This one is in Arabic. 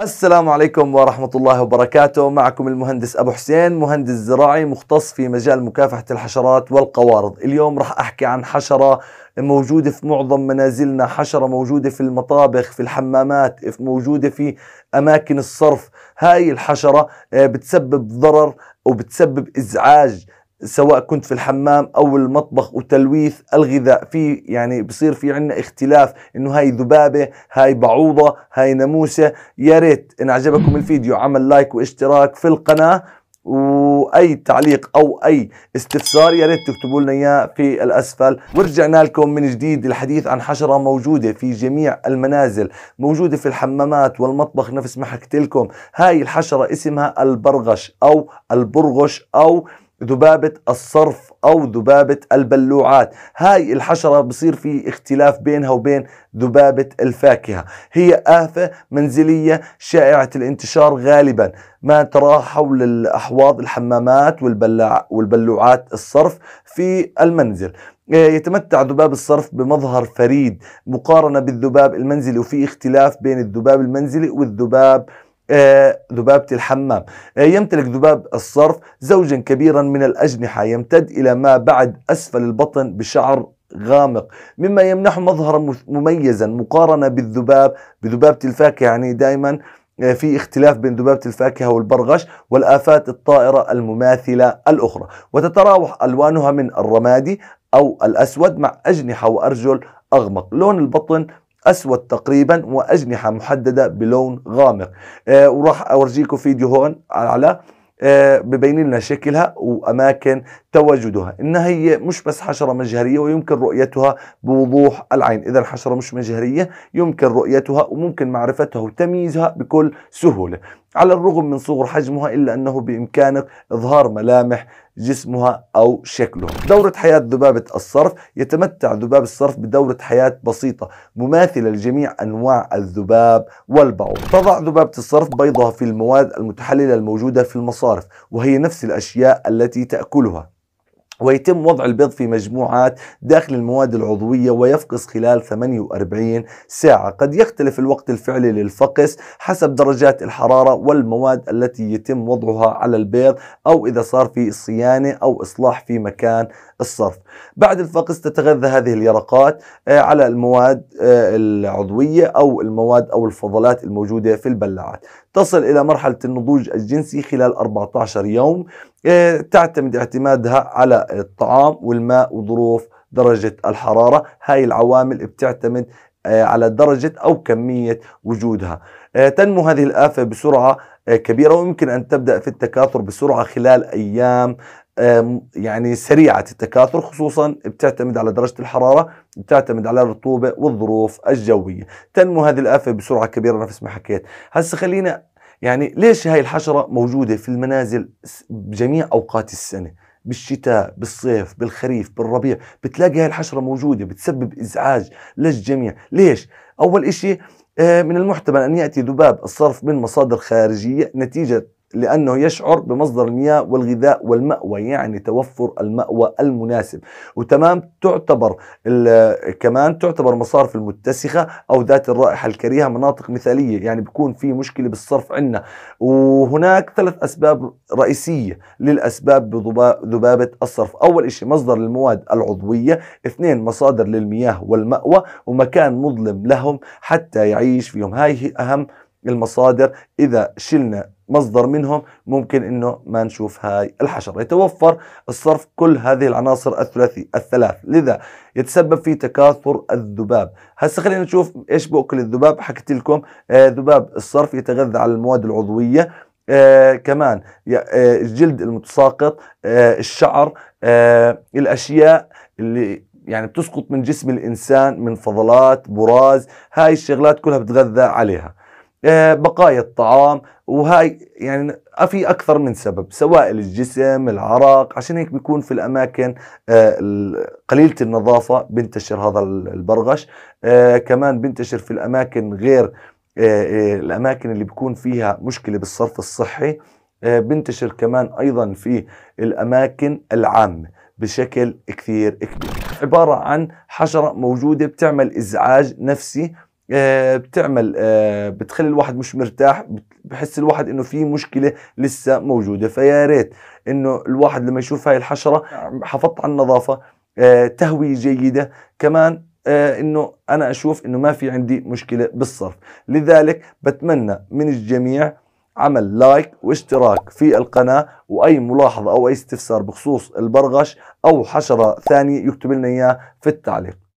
السلام عليكم ورحمة الله وبركاته معكم المهندس أبو حسين مهندس زراعي مختص في مجال مكافحة الحشرات والقوارض اليوم رح أحكي عن حشرة موجودة في معظم منازلنا حشرة موجودة في المطابخ في الحمامات موجودة في أماكن الصرف هاي الحشرة آه، بتسبب ضرر وبتسبب إزعاج سواء كنت في الحمام او المطبخ وتلويث الغذاء في يعني بصير في عندنا اختلاف انه هاي ذبابه هاي بعوضه هاي ناموسه يا ريت ان عجبكم الفيديو عمل لايك واشتراك في القناه واي تعليق او اي استفسار يا ريت تكتبوا لنا اياه في الاسفل ورجعنا لكم من جديد الحديث عن حشره موجوده في جميع المنازل موجوده في الحمامات والمطبخ نفس ما حكيت لكم هاي الحشره اسمها البرغش او البرغش او ذبابة الصرف أو ذبابة البلوعات هاي الحشرة بصير في اختلاف بينها وبين ذبابة الفاكهة هي آفة منزلية شائعة الانتشار غالبا ما تراه حول الأحواض الحمامات والبلع والبلوعات الصرف في المنزل إيه، يتمتع ذباب الصرف بمظهر فريد مقارنة بالذباب المنزلي وفي اختلاف بين الذباب المنزلي والذباب آه، ذبابة الحمام آه، يمتلك ذباب الصرف زوجا كبيرا من الأجنحة يمتد إلى ما بعد أسفل البطن بشعر غامق مما يمنح مظهرا مميزا مقارنة بالذباب بذبابة الفاكهة يعني دائما آه، في اختلاف بين ذبابة الفاكهة والبرغش والآفات الطائرة المماثلة الأخرى وتتراوح ألوانها من الرمادي أو الأسود مع أجنحة وأرجل أغمق لون البطن اسود تقريبا واجنحه محدده بلون غامق آه وراح اورجيكم فيديو هون على آه ببين لنا شكلها واماكن تواجدها إنها هي مش بس حشرة مجهرية ويمكن رؤيتها بوضوح العين إذا الحشرة مش مجهرية يمكن رؤيتها وممكن معرفتها وتمييزها بكل سهولة على الرغم من صغر حجمها إلا أنه بإمكانك إظهار ملامح جسمها أو شكله دورة حياة ذبابة الصرف يتمتع ذباب الصرف بدورة حياة بسيطة مماثلة لجميع أنواع الذباب والبعوض تضع ذبابة الصرف بيضها في المواد المتحللة الموجودة في المصارف وهي نفس الأشياء التي تأكلها ويتم وضع البيض في مجموعات داخل المواد العضوية ويفقس خلال 48 ساعة قد يختلف الوقت الفعلي للفقس حسب درجات الحرارة والمواد التي يتم وضعها على البيض أو إذا صار في صيانة أو إصلاح في مكان الصرف بعد الفقس تتغذى هذه اليرقات آه، على المواد آه، العضوية أو المواد أو الفضلات الموجودة في البلاعات تصل إلى مرحلة النضوج الجنسي خلال 14 يوم آه، تعتمد اعتمادها على الطعام والماء وظروف درجة الحرارة هاي العوامل بتعتمد آه، على درجة أو كمية وجودها آه، تنمو هذه الآفة بسرعة كبيرة ويمكن أن تبدأ في التكاثر بسرعة خلال أيام يعني سريعة التكاثر خصوصا بتعتمد على درجة الحرارة بتعتمد على الرطوبة والظروف الجوية تنمو هذه الآفة بسرعة كبيرة نفس ما حكيت هسه خلينا يعني ليش هاي الحشرة موجودة في المنازل بجميع أوقات السنة بالشتاء بالصيف بالخريف بالربيع بتلاقي هاي الحشرة موجودة بتسبب إزعاج للجميع ليش؟ أول إشي آه، من المحتمل أن يأتي ذباب الصرف من مصادر خارجية نتيجة لأنه يشعر بمصدر المياه والغذاء والمأوى يعني توفر المأوى المناسب وتمام تعتبر كمان تعتبر مصارف المتسخة أو ذات الرائحة الكريهة مناطق مثالية يعني بيكون في مشكلة بالصرف عندنا وهناك ثلاث أسباب رئيسية للأسباب بذبابة الصرف أول شيء مصدر المواد العضوية اثنين مصادر للمياه والمأوى ومكان مظلم لهم حتى يعيش فيهم هاي هي أهم المصادر إذا شلنا مصدر منهم ممكن انه ما نشوف هاي الحشرة يتوفر الصرف كل هذه العناصر الثلاثي الثلاث لذا يتسبب في تكاثر الذباب هسه خلينا نشوف ايش بأكل الذباب حكيت لكم آه ذباب الصرف يتغذى على المواد العضوية آه كمان آه الجلد المتساقط آه الشعر آه الأشياء اللي يعني بتسقط من جسم الإنسان من فضلات براز هاي الشغلات كلها بتغذى عليها آه، بقايا الطعام وهاي يعني في اكثر من سبب سوائل الجسم العرق عشان هيك بيكون في الاماكن آه، قليله النظافه بنتشر هذا البرغش آه، كمان بنتشر في الاماكن غير الاماكن اللي بيكون فيها مشكله بالصرف الصحي بنتشر كمان ايضا في الاماكن العامه بشكل كثير كبير عباره عن حشره موجوده بتعمل ازعاج نفسي آه، بتعمل آه، بتخلي الواحد مش مرتاح بحس الواحد انه في مشكله لسه موجوده فيا ريت انه الواحد لما يشوف هاي الحشره نعم. حافظت على النظافه آه، تهويه جيده كمان انه انا اشوف انه ما في عندي مشكله بالصرف لذلك بتمنى من الجميع عمل لايك واشتراك في القناة وأي ملاحظة أو أي استفسار بخصوص البرغش أو حشرة ثانية يكتب لنا إياه في التعليق